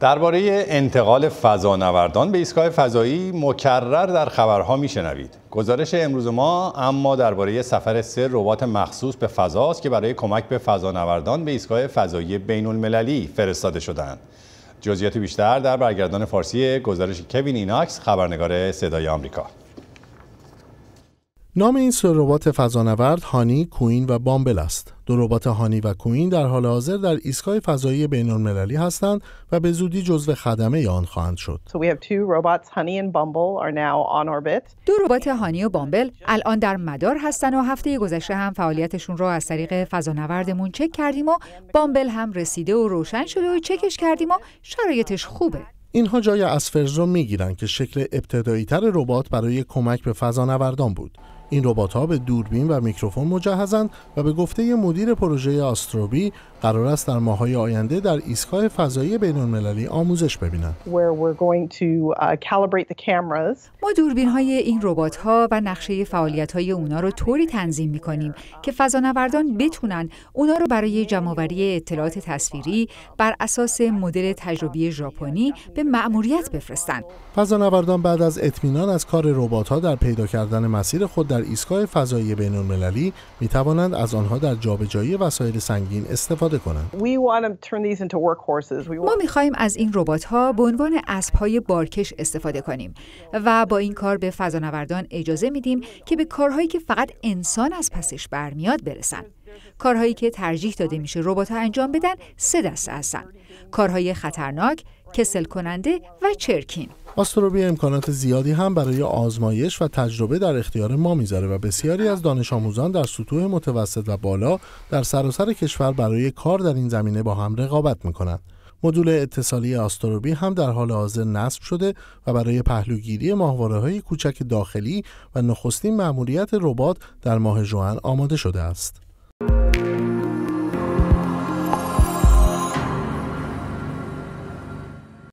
درباره انتقال فضانوردان به ایستگاه فضایی مکرر در خبرها میشنوید. گزارش امروز ما اما درباره سفر سه ربات مخصوص به فضا است که برای کمک به فضانوردان به ایستگاه فضایی بین المللی فرستاده شدند. جزئیات بیشتر در برگردان فارسی گزارش کوین ایناکس خبرنگار صدای آمریکا. نام این سه ربات فضانورد هانی، کوین و بامبل است. دو ربات هانی و کوین در حال حاضر در ایستگاه فضایی بین‌المللی هستند و به زودی جزو خدمه آن خواهند شد. دو ربات هانی و بامبل الان در مدار هستند و هفته گذشته هم فعالیتشون را از طریق فضانوردمون چک کردیم و بامبل هم رسیده و روشن شده و چکش کردیم و شرایطش خوبه. اینها جای اسفرز رو میگیرن که شکل ابتدایی تر ربات برای کمک به فضانوردان بود. این ربات ها به دوربین و میکروفون مجهزند و به گفته مدیر پروژه آستروبی قرار است در ماههای آینده در ایستگاه فضایی بین المللی آموزش ببینند. Uh, ما دوربین های این ربات ها و نقشه فعالیت های اونا رو طوری تنظیم می کنیم که فضانوردان بتونن اونا رو برای جمعوری اطلاعات تصویری بر اساس مدل تجربی ژاپنی به مأموریت بفرستند. فضانوردان بعد از اطمینان از کار ربات ها در پیدا کردن مسیر خود در در ایستگاه فضایی بین المللی می توانند از آنها در جابجایی وسایل سنگین استفاده کنند. ما می خواهیم از این ربات ها به عنوان اسب های بارکش استفاده کنیم و با این کار به فضانوردان اجازه میدیم که به کارهایی که فقط انسان از پسش برمیاد برسند. کارهایی که ترجیح داده میشه ربات انجام بدن سه دسته هستند. کارهای خطرناک کسل کننده و چرکین آستروبی امکانات زیادی هم برای آزمایش و تجربه در اختیار ما میذاره و بسیاری از دانش آموزان در سطوح متوسط و بالا در سراسر کشور برای کار در این زمینه با هم رقابت میکنند. مدول اتصالی آستروبی هم در حال حاضر نصب شده و برای پهلوگیری ماهواره های کوچک داخلی و نخستین مأموریت ربات در ماه جوان آماده شده است.